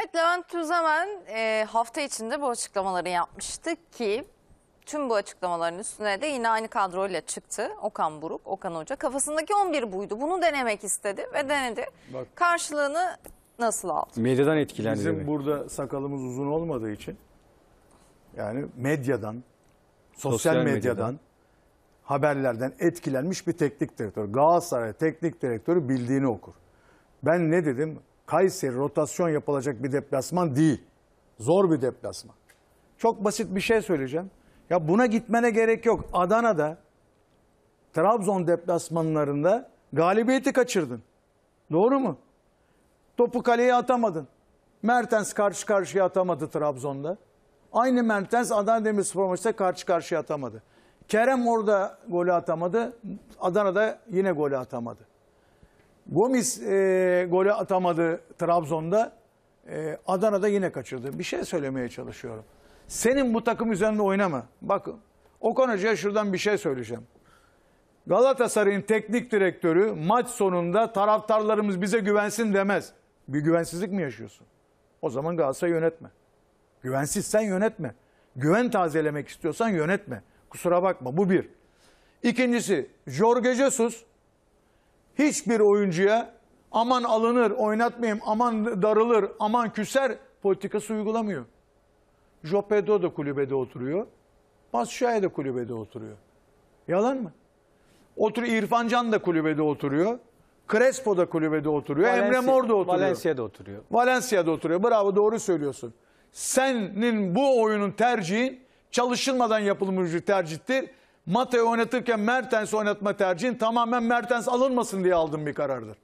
Evet Levent Tüzemen e, hafta içinde bu açıklamaları yapmıştı ki tüm bu açıklamaların üstüne de yine aynı kadroyla çıktı. Okan Buruk, Okan Hoca. Kafasındaki 11 buydu. Bunu denemek istedi ve denedi. Bak. Karşılığını nasıl aldı? Medyadan etkilendi. Bizim demek. burada sakalımız uzun olmadığı için yani medyadan, sosyal, sosyal medyadan, medyadan haberlerden etkilenmiş bir teknik direktör. Galatasaray teknik direktörü bildiğini okur. Ben ne dedim? Kayseri rotasyon yapılacak bir deplasman değil. Zor bir deplasman. Çok basit bir şey söyleyeceğim. Ya buna gitmene gerek yok. Adana'da Trabzon deplasmanlarında galibiyeti kaçırdın. Doğru mu? Topu kaleye atamadın. Mertens karşı karşıya atamadı Trabzon'da. Aynı Mertens Adana Demirspor maçta karşı karşıya atamadı. Kerem orada golü atamadı. Adana'da yine golü atamadı. Gomis e, golü atamadı Trabzon'da. E, Adana'da yine kaçırdı. Bir şey söylemeye çalışıyorum. Senin bu takım üzerinde oynama. Bakın Okan Hoca'ya şuradan bir şey söyleyeceğim. Galatasaray'ın teknik direktörü maç sonunda taraftarlarımız bize güvensin demez. Bir güvensizlik mi yaşıyorsun? O zaman Galatasaray yönetme. Güvensizsen yönetme. Güven tazelemek istiyorsan yönetme. Kusura bakma bu bir. İkincisi Jorge Jesus hiçbir oyuncuya aman alınır, oynatmayayım, aman darılır, aman küser politikası uygulamıyor. Jopedo da kulübede oturuyor. Basşay da kulübede oturuyor. Yalan mı? Otur İrfancan da kulübede oturuyor. Crespo da kulübede oturuyor. Valencia, Emre Mor da oturuyor. Valencia'da oturuyor. Valencia'da oturuyor. Bravo doğru söylüyorsun. Senin bu oyunun tercihin çalışılmadan yapılmış bir tercihtir. Mate oynatırken Mertens oynatma tercihin tamamen Mertens alınmasın diye aldığım bir karardır.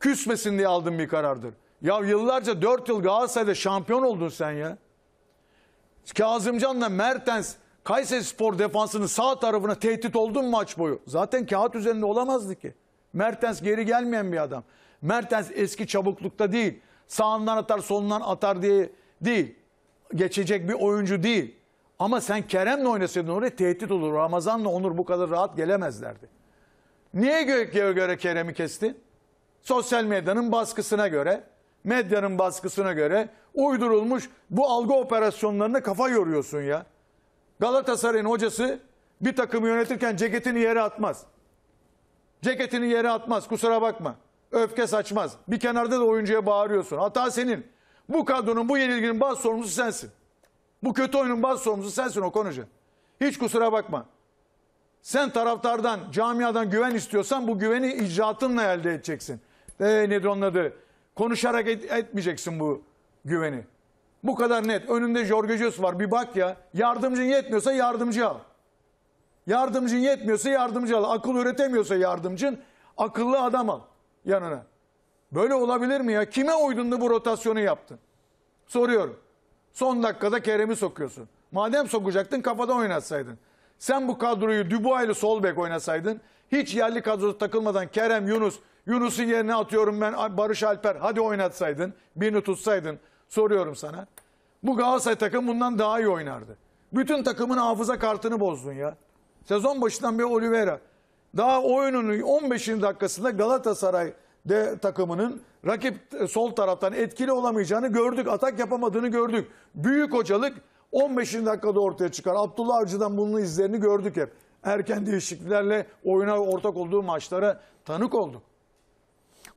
Küsmesin diye aldığım bir karardır. Ya yıllarca 4 yıl Galatasaray'da şampiyon oldun sen ya. Kazımcan'la Mertens Kayseri Spor defansının sağ tarafına tehdit oldun maç boyu. Zaten kağıt üzerinde olamazdı ki. Mertens geri gelmeyen bir adam. Mertens eski çabuklukta değil. Sağından atar solundan atar diye değil. Geçecek bir oyuncu değil. Ama sen Kerem'le oynasaydın oraya tehdit olur. Ramazan'la Onur bu kadar rahat gelemezlerdi. Niye göre, göre Kerem'i kesti? Sosyal medyanın baskısına göre, medyanın baskısına göre uydurulmuş bu algı operasyonlarına kafa yoruyorsun ya. Galatasaray'ın hocası bir takımı yönetirken ceketini yere atmaz. Ceketini yere atmaz kusura bakma. Öfke saçmaz. Bir kenarda da oyuncuya bağırıyorsun. Hata senin. Bu kadronun bu yenilginin bazı sorumlusu sensin. Bu kötü oyunun bas sorumlusu sensin o Hoca. Hiç kusura bakma. Sen taraftardan, camiadan güven istiyorsan bu güveni icraatınla elde edeceksin. E, nedir onun adı? Konuşarak et, etmeyeceksin bu güveni. Bu kadar net. Önünde Jorge Jesus var. Bir bak ya. Yardımcın yetmiyorsa yardımcı al. Yardımcın yetmiyorsa yardımcı al. Akıl üretemiyorsa yardımcın akıllı adam al yanına. Böyle olabilir mi ya? Kime uydun da bu rotasyonu yaptın? Soruyorum. Son dakikada Kerem'i sokuyorsun. Madem sokacaktın kafadan oynatsaydın. Sen bu kadroyu Dubois ile sol bek oynasaydın hiç yerli kadroda takılmadan Kerem Yunus, Yunus'un yerine atıyorum ben Barış Alper hadi oynatsaydın birini tutsaydın soruyorum sana. Bu Galatasaray takım bundan daha iyi oynardı. Bütün takımın hafıza kartını bozdun ya. Sezon başından bir Oliveira. Daha oyunun 15. dakikasında Galatasaray de takımının rakip sol taraftan etkili olamayacağını gördük. Atak yapamadığını gördük. Büyük hocalık 15. dakikada ortaya çıkar. Abdullah Avcı'dan bunun izlerini gördük hep. Erken değişikliklerle oyuna ortak olduğu maçlara tanık olduk.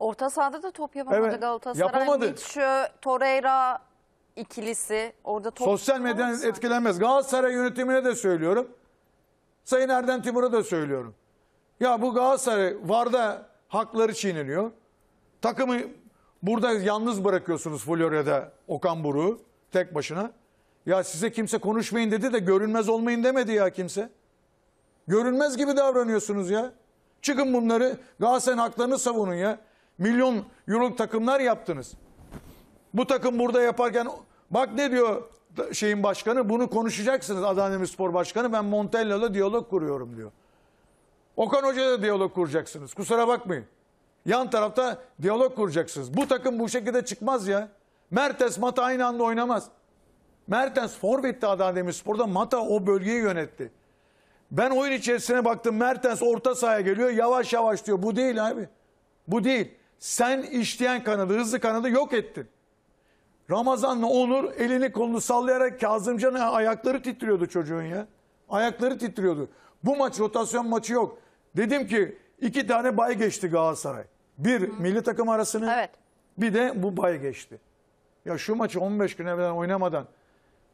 Orta sahada da top yapamadı evet, Galatasaray. Yapamadı. Mitchell, Torreira ikilisi orada top Sosyal medyadan etkilenmez. Galatasaray yönetimine de söylüyorum. Sayın Erden Timur'a da söylüyorum. Ya bu Galatasaray VAR'da Hakları çiğneniyor. Takımı burada yalnız bırakıyorsunuz Florya'da Okan Buruk'u tek başına. Ya size kimse konuşmayın dedi de görünmez olmayın demedi ya kimse. Görünmez gibi davranıyorsunuz ya. Çıkın bunları Galatasaray'ın haklarını savunun ya. Milyon euroluk takımlar yaptınız. Bu takım burada yaparken bak ne diyor şeyin başkanı bunu konuşacaksınız Adana Demirspor Başkanı ben Montella'la diyalog kuruyorum diyor. Okan Hoca da diyalog kuracaksınız. Kusura bakmayın. Yan tarafta diyalog kuracaksınız. Bu takım bu şekilde çıkmaz ya. Mertens Mata aynı anda oynamaz. Mertens forvetti Adana Demirspor'da. Mata o bölgeyi yönetti. Ben oyun içerisine baktım. Mertens orta sahaya geliyor. Yavaş yavaş diyor. Bu değil abi. Bu değil. Sen işleyen kanadı, hızlı kanadı yok ettin. Ramazan'la Onur elini kolunu sallayarak Kazımcan'a ayakları titriyordu çocuğun ya. Ayakları titriyordu. Bu maç rotasyon maçı yok. Dedim ki iki tane bay geçti Galatasaray. Bir Hı. milli takım arasını evet. bir de bu bay geçti. Ya şu maçı 15 gün evvel oynamadan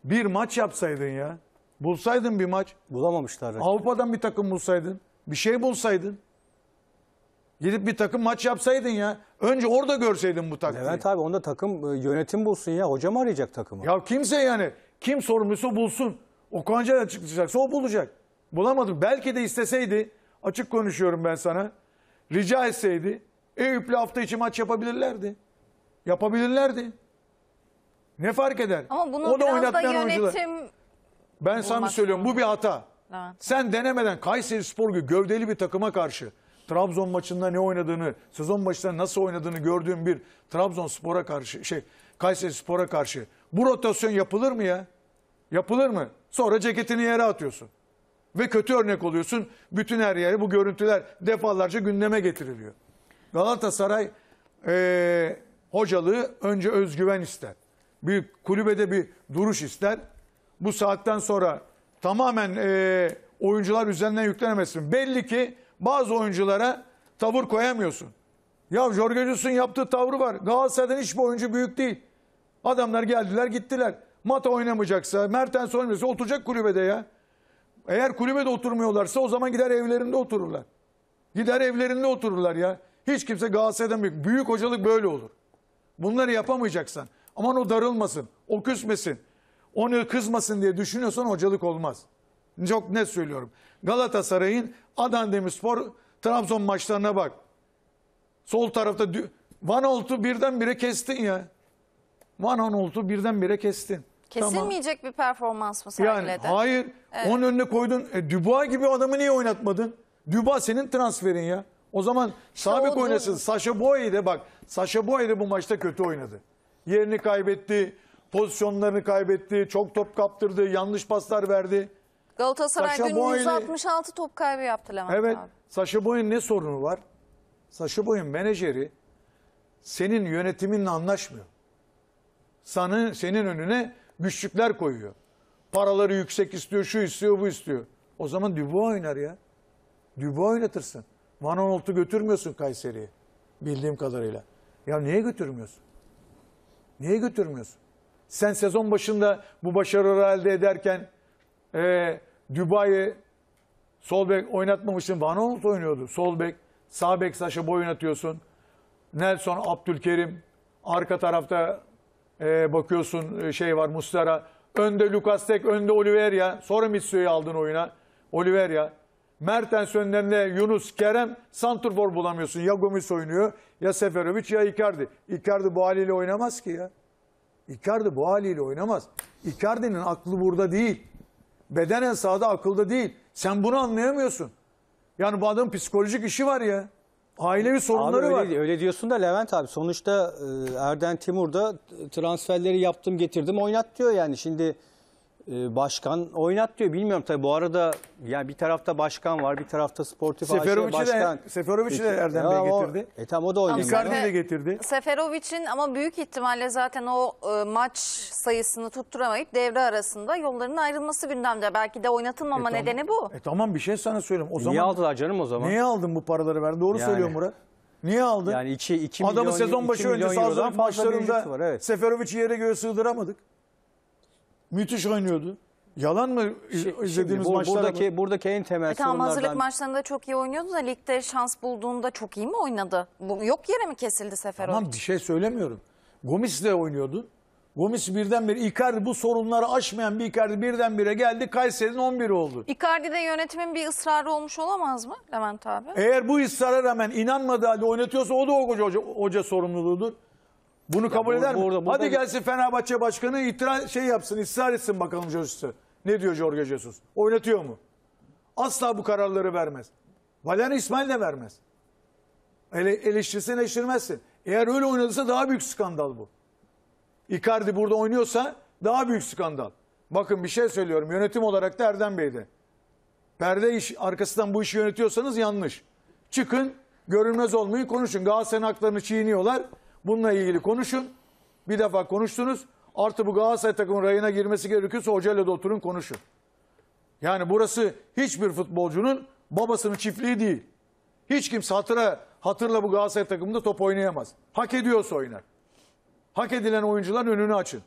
bir maç yapsaydın ya. Bulsaydın bir maç. Bulamamışlar. Avrupa'dan bir takım bulsaydın. Bir şey bulsaydın. Gidip bir takım maç yapsaydın ya. Önce orada görseydin bu taktiği. Evet abi onda takım e, yönetim bulsun ya. hocam arayacak takımı? Ya kimse yani. Kim sorumlusu bulsun. Okan Can açıklayacak, o bulacak. Bulamadım. Belki de isteseydi açık konuşuyorum ben sana. Rica etseydi Eyüp'le hafta içi maç yapabilirlerdi. Yapabilirlerdi. Ne fark eder? Ama bunu o da biraz da yönetim oyuncular. Ben sana söylüyorum bu bir hata. Ha. Sen denemeden Kayseri Spor gibi gövdeli bir takıma karşı Trabzon maçında ne oynadığını, sezon başında nasıl oynadığını gördüğüm bir Trabzon Spor'a karşı şey Kayseri Spor'a karşı bu rotasyon yapılır mı ya? Yapılır mı? Sonra ceketini yere atıyorsun. Ve kötü örnek oluyorsun. Bütün her yere bu görüntüler defalarca gündeme getiriliyor. Galatasaray e, hocalığı önce özgüven ister. Bir kulübede bir duruş ister. Bu saatten sonra tamamen e, oyuncular üzerinden yüklenemezsin. Belli ki bazı oyunculara tavır koyamıyorsun. Ya Jorge Jesus'un yaptığı tavrı var. Galatasaray'dan hiçbir oyuncu büyük değil. Adamlar geldiler gittiler. Mata oynamayacaksa, Mertens oynamayacaksa oturacak kulübede ya. Eğer kulübede oturmuyorlarsa o zaman gider evlerinde otururlar. Gider evlerinde otururlar ya. Hiç kimse Galatasaray'dan büyük. Büyük hocalık böyle olur. Bunları yapamayacaksan. Aman o darılmasın, o küsmesin, onu kızmasın diye düşünüyorsan hocalık olmaz. Çok net söylüyorum. Galatasaray'ın Adana Demirspor Trabzon maçlarına bak. Sol tarafta Van Olt'u birdenbire kestin ya. Van Olt'u birdenbire kestin. Kesilmeyecek bir performans mı sergiledi? Yani hayır. Evet. Onun önüne koydun. E, Dubois gibi adamı niye oynatmadın? Dubois senin transferin ya. O zaman sabit oynasın. Sasha Boye de bak. Sasha Boye de bu maçta kötü oynadı. Yerini kaybetti. Pozisyonlarını kaybetti. Çok top kaptırdı. Yanlış paslar verdi. Galatasaray Sasha dün 166 top kaybı yaptı Levent evet, abi. Sasha Boye'nin ne sorunu var? Sasha Boye'nin menajeri senin yönetiminle anlaşmıyor. Sana, senin önüne güçlükler koyuyor. Paraları yüksek istiyor, şu istiyor, bu istiyor. O zaman Dubois oynar ya. Dubois oynatırsın. Van Onolt'u götürmüyorsun Kayseri'ye. Bildiğim kadarıyla. Ya niye götürmüyorsun? Niye götürmüyorsun? Sen sezon başında bu başarıları elde ederken e, Dubai'yi sol bek oynatmamışsın. Van Onolt oynuyordu. Sol bek, sağ bek Saşa Boy oynatıyorsun. Nelson, Abdülkerim, arka tarafta ee, bakıyorsun e, şey var Mustara Önde Lucas Tek, önde Oliveira. Sonra Mitsu'yu aldın oyuna. Oliveira. Mertens önlerinde Yunus, Kerem, Santrfor bulamıyorsun. Ya Gomis oynuyor, ya Seferovic, ya Icardi. Icardi bu haliyle oynamaz ki ya. Icardi bu haliyle oynamaz. Icardi'nin aklı burada değil. Bedenen sahada akılda değil. Sen bunu anlayamıyorsun. Yani bu adamın psikolojik işi var ya. Ailevi sorunları öyle, var. Öyle diyorsun da Levent abi sonuçta e, Erden da transferleri yaptım getirdim oynat diyor yani şimdi... E, başkan oynat diyor. Bilmiyorum tabii bu arada yani bir tarafta başkan var, bir tarafta sportif Seferovic'i başkan. De, Seferovic'i de Erdem Bey getirdi. O, e tam o da oynadı. Icardi'yi de getirdi. Seferovic'in ama büyük ihtimalle zaten o e, maç sayısını tutturamayıp devre arasında yollarının ayrılması gündemde. Belki de oynatılmama e, tam, nedeni bu. E tamam bir şey sana söyleyeyim. O e, zaman, Niye aldılar canım o zaman? Niye aldın bu paraları ver? Doğru yani. söylüyor Murat. Niye aldın? Yani 2 iki Adamı sezon başı önce sağ maçlarında var, evet. Seferovic'i yere göğe sığdıramadık. Müthiş oynuyordu. Yalan mı şey, izlediğimiz bu, maçlara? Buradaki, buradaki en temel e, tamam, sorunlardan... Hazırlık maçlarında çok iyi oynuyordu da ligde şans bulduğunda çok iyi mi oynadı? Bu, yok yere mi kesildi Seferovic? Tamam bir şey söylemiyorum. Gomis de oynuyordu. Gomis birdenbire Icardi bu sorunları aşmayan bir Icardi birdenbire geldi. Kayseri'nin 11'i oldu. Icardi'de yönetimin bir ısrarı olmuş olamaz mı Levent abi? Eğer bu ısrara rağmen inanmadığı halde oynatıyorsa o da o hoca, hoca, hoca sorumluluğudur. Bunu kabul bu- eder mi? burada- burada- Hadi gelsin Fenerbahçe Başkanı itiraz şey yapsın, ısrar etsin bakalım Jesus'u. Ne diyor Jorge Jesus? Oynatıyor mu? Asla bu kararları vermez. Valerian İsmail de vermez. Ele, eleştirsin eleştirmezsin. Eğer öyle oynadıysa daha büyük skandal bu. Icardi burada oynuyorsa daha büyük skandal. Bakın bir şey söylüyorum. Yönetim olarak da Erdem Bey'de. Perde iş, arkasından bu işi yönetiyorsanız yanlış. Çıkın, görünmez olmayı konuşun. Galatasaray'ın haklarını çiğniyorlar. Bununla ilgili konuşun. Bir defa konuştunuz. Artı bu Galatasaray takımın rayına girmesi gerekiyorsa hocayla da oturun konuşun. Yani burası hiçbir futbolcunun babasının çiftliği değil. Hiç kimse hatıra, hatırla bu Galatasaray takımında top oynayamaz. Hak ediyorsa oynar. Hak edilen oyuncuların önünü açın.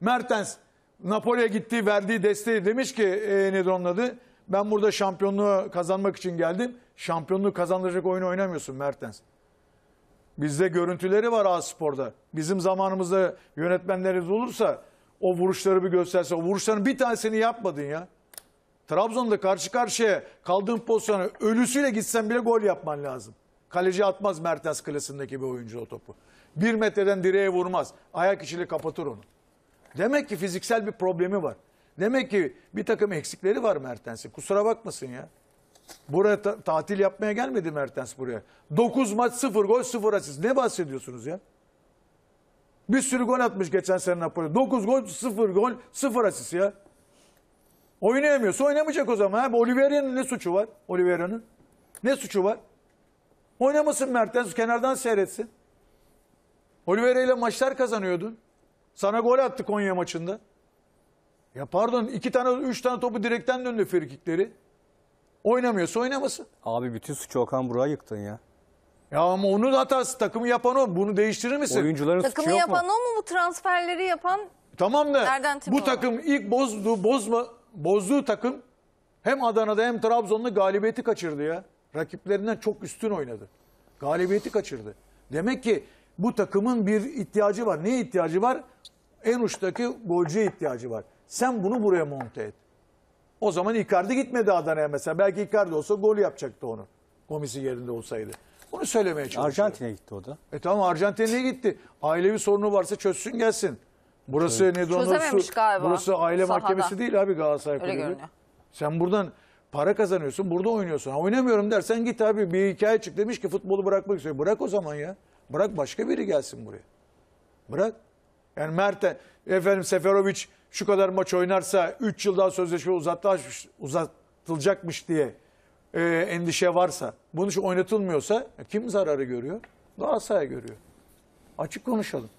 Mertens Napoli'ye gittiği verdiği desteği demiş ki e, nedir onun adı? Ben burada şampiyonluğu kazanmak için geldim. Şampiyonluğu kazandıracak oyunu oynamıyorsun Mertens. Bizde görüntüleri var A-Spor'da. Bizim zamanımızda yönetmenlerimiz olursa o vuruşları bir gösterse. O vuruşların bir tanesini yapmadın ya. Trabzon'da karşı karşıya kaldığın pozisyona ölüsüyle gitsen bile gol yapman lazım. Kaleci atmaz Mertens klasındaki bir oyuncu o topu. Bir metreden direğe vurmaz. Ayak işiyle kapatır onu. Demek ki fiziksel bir problemi var. Demek ki bir takım eksikleri var Mertens'in. Kusura bakmasın ya. Buraya ta tatil yapmaya gelmedi Mertens buraya. 9 maç 0 gol 0 asist. Ne bahsediyorsunuz ya? Bir sürü gol atmış geçen sene Napoli. 9 gol 0 gol 0 asist ya. Oynayamıyorsa oynamayacak o zaman. Oliveira'nın ne suçu var? Oliveira'nın ne suçu var? Oynamasın Mertens kenardan seyretsin. Oliveira ile maçlar kazanıyordun. Sana gol attı Konya maçında. Ya pardon iki tane üç tane topu direkten döndü frikikleri. Oynamıyorsa oynamasın. Abi bütün suçu Okan Burak'a yıktın ya. Ya ama onu da hatası takımı yapan o. Bunu değiştirir misin? Oyuncuların suçu Takımı yok mu? yapan o mu bu transferleri yapan? Tamam da Nereden tip bu olarak? takım ilk bozdu, bozma, bozduğu takım hem Adana'da hem Trabzon'da galibiyeti kaçırdı ya. Rakiplerinden çok üstün oynadı. Galibiyeti kaçırdı. Demek ki bu takımın bir ihtiyacı var. Ne ihtiyacı var? En uçtaki golcüye ihtiyacı var. Sen bunu buraya monte et. O zaman Icardi gitmedi Adana'ya mesela. Belki Icardi olsa gol yapacaktı onu. Komisi yerinde olsaydı. Bunu söylemeye çalışıyorum. Arjantin'e gitti o da. E tamam Arjantin'e gitti. Ailevi sorunu varsa çözsün gelsin. Burası evet. ne donosu, galiba. Burası aile sahada. mahkemesi değil abi Galatasaray Kulübü. Sen buradan para kazanıyorsun, burada oynuyorsun. Ha, oynamıyorum dersen git abi bir hikaye çık demiş ki futbolu bırakmak istiyor. Bırak o zaman ya. Bırak başka biri gelsin buraya. Bırak. Yani Mert'e efendim Seferovic şu kadar maç oynarsa 3 yıl daha sözleşme uzatılacakmış diye e, endişe varsa, bunun için oynatılmıyorsa kim zararı görüyor? Galatasaray görüyor. Açık konuşalım.